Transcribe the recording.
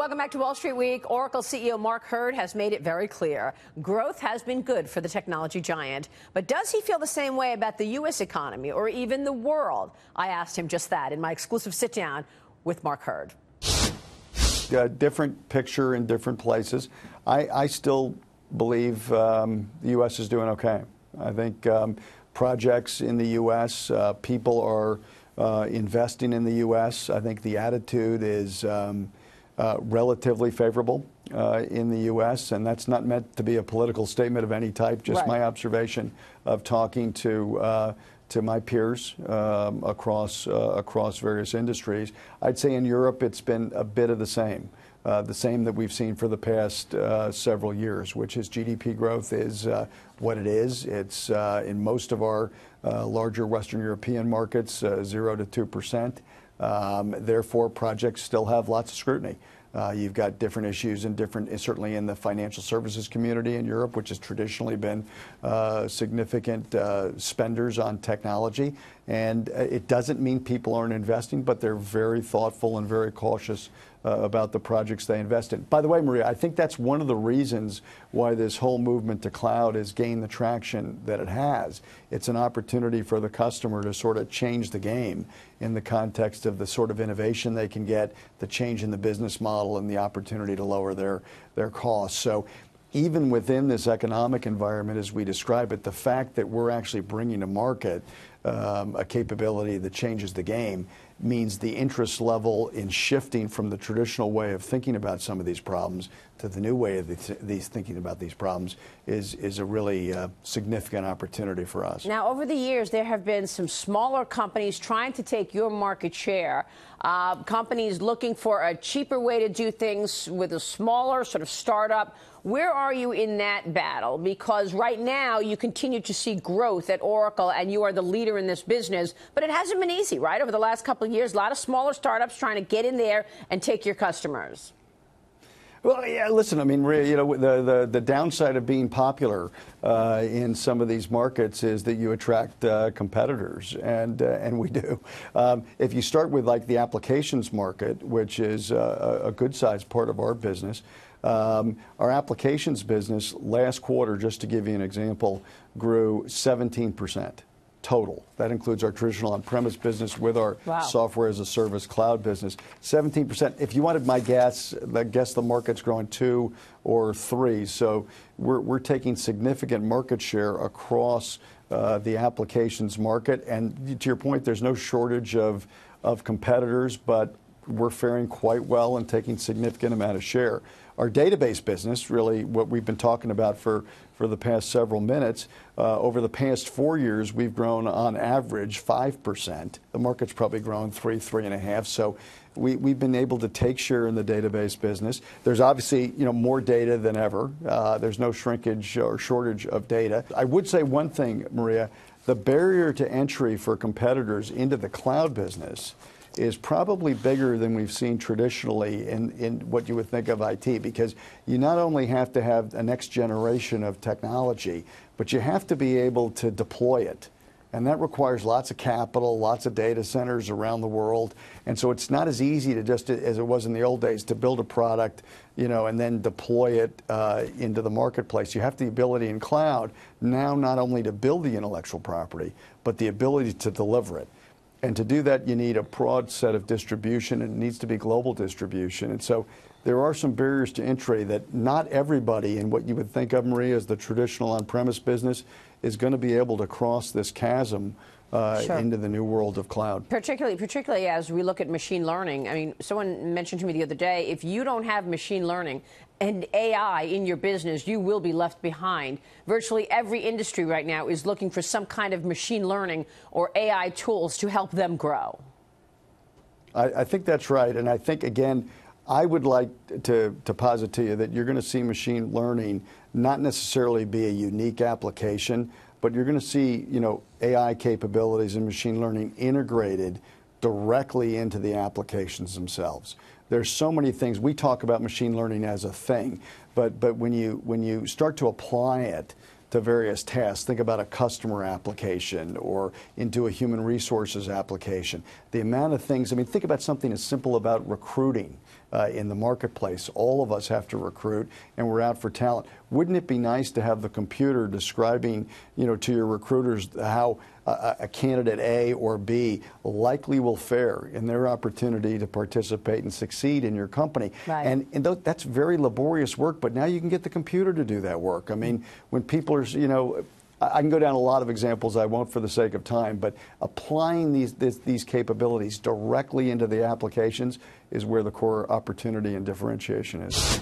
Welcome back to Wall Street Week. Oracle CEO Mark Hurd has made it very clear growth has been good for the technology giant. But does he feel the same way about the U.S. economy or even the world? I asked him just that in my exclusive sit down with Mark Hurd. Uh, different picture in different places. I, I still believe um, the U.S. is doing okay. I think um, projects in the U.S., uh, people are uh, investing in the U.S. I think the attitude is. Um, uh, relatively favorable uh, in the U.S., and that's not meant to be a political statement of any type, just right. my observation of talking to. Uh, to my peers um, across uh, across various industries, I'd say in Europe it's been a bit of the same, uh, the same that we've seen for the past uh, several years, which is GDP growth is what it is. It's in most of our larger Western European markets zero to two percent. Um, therefore, projects still have lots of scrutiny. Uh, you've got different issues and different, uh, certainly in the financial services community in Europe, which has traditionally been uh, significant uh, spenders on technology. And uh, it doesn't mean people aren't investing, but they're very thoughtful and very cautious uh, about the projects they invest in. By the way, Maria, I think that's one of the reasons why this whole movement to cloud has gained the traction that it has. It's an opportunity for the customer to sort of change the game in the context of the sort of innovation they can get, the change in the business model, and the opportunity to lower their, their costs. So even within this economic environment as we describe it, the fact that we're actually bringing to market um, a capability that changes the game means the interest level in shifting from the traditional way of thinking about some of these problems to the new way of these, these thinking about these problems is, is a really uh, significant opportunity for us. Now, over the years, there have been some smaller companies trying to take your market share, uh, companies looking for a cheaper way to do things with a smaller sort of startup. Where are you in that battle? Because right now, you continue to see growth at Oracle, and you are the leader leader in this business, but it hasn't been easy, right? Over the last couple of years, a lot of smaller startups trying to get in there and take your customers. Well, yeah, listen, I mean, you know, the, the, the downside of being popular uh, in some of these markets is that you attract uh, competitors, and, uh, and we do. Um, if you start with like the applications market, which is uh, a good sized part of our business, um, our applications business last quarter, just to give you an example, grew 17 percent total. That includes our traditional on-premise business with our wow. software as a service cloud business. 17%. If you wanted my guess, I guess the market's growing two or three. So we're, we're taking significant market share across uh, the applications market. And to your point, there's no shortage of, of competitors, but we're faring quite well and taking significant amount of share our database business, really what we've been talking about for, for the past several minutes, uh, over the past four years, we've grown on average 5%. The market's probably grown three, three and a half. So we, we've been able to take share in the database business. There's obviously you know more data than ever. Uh, there's no shrinkage or shortage of data. I would say one thing, Maria, the barrier to entry for competitors into the cloud business is probably bigger than we've seen traditionally in, in what you would think of IT because you not only have to have a next generation of technology, but you have to be able to deploy it. And that requires lots of capital, lots of data centers around the world. And so it's not as easy to just, as it was in the old days, to build a product, you know, and then deploy it uh, into the marketplace. You have the ability in cloud now not only to build the intellectual property, but the ability to deliver it. And to do that, you need a broad set of distribution, and it needs to be global distribution. And so there are some barriers to entry that not everybody in what you would think of, Maria, as the traditional on premise business is going to be able to cross this chasm uh, sure. into the new world of cloud. Particularly, particularly as we look at machine learning. I mean, someone mentioned to me the other day, if you don't have machine learning and AI in your business, you will be left behind. Virtually every industry right now is looking for some kind of machine learning or AI tools to help them grow. I, I think that's right, and I think again. I would like to, to posit to you that you're going to see machine learning not necessarily be a unique application, but you're going to see, you know, AI capabilities and machine learning integrated directly into the applications themselves. There's so many things we talk about machine learning as a thing, but but when you when you start to apply it to various tasks. Think about a customer application or into a human resources application. The amount of things, I mean, think about something as simple about recruiting. Uh, in the marketplace. All of us have to recruit, and we're out for talent. Wouldn't it be nice to have the computer describing, you know, to your recruiters how a, candidate A or B likely will fare in their opportunity to participate and succeed in your company. Right. And, and th that's very laborious work, but now you can get the computer to do that work. I mean, when people are, you know, I can go down a lot of examples. I won't for the sake of time, but applying these this, these capabilities directly into the applications is where the core opportunity and differentiation is.